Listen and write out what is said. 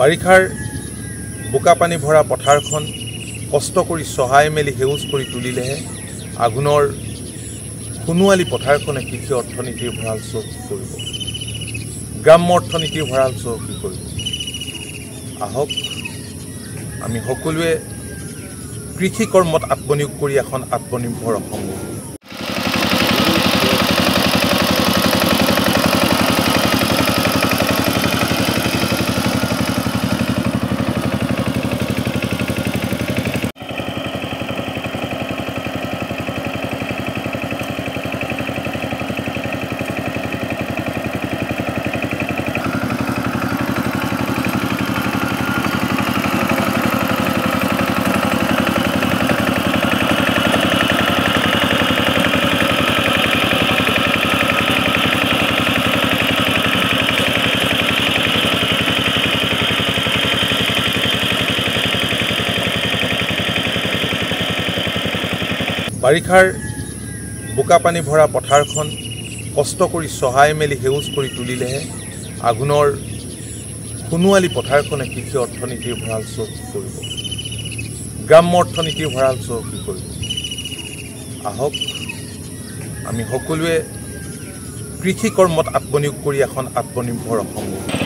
বাৰিষাৰ বোকা পানী ভৰা পথাৰখন কষ্ট কৰি চহাই মেলি সেউজ কৰি তুলিলেহে আঘোণৰ সোণোৱালী পথাৰখনে কৃষি অৰ্থনীতিৰ ভঁৰাল চহকী কৰিব গ্ৰাম্য অৰ্থনীতিৰ ভঁৰাল চহকী কৰিব আহক আমি সকলোৱে কৃষি কৰ্মত আত্মনিয়োগ কৰি এখন আত্মনিৰ্ভৰ অসম বাৰিষাৰ বোকা পানী ভৰা পথাৰখন কষ্ট কৰি চহাই মেলি সেউজ কৰি তুলিলেহে আঘোণৰ সোণোৱালী পথাৰখনে কৃষি অৰ্থনীতিৰ ভঁৰাল চহকী কৰিব গ্ৰাম্য অৰ্থনীতিৰ ভঁৰাল চহকী কৰিব আহক আমি সকলোৱে কৃষি কৰ্মত আত্মনিয়োগ কৰি এখন আত্মনিৰ্ভৰ অসম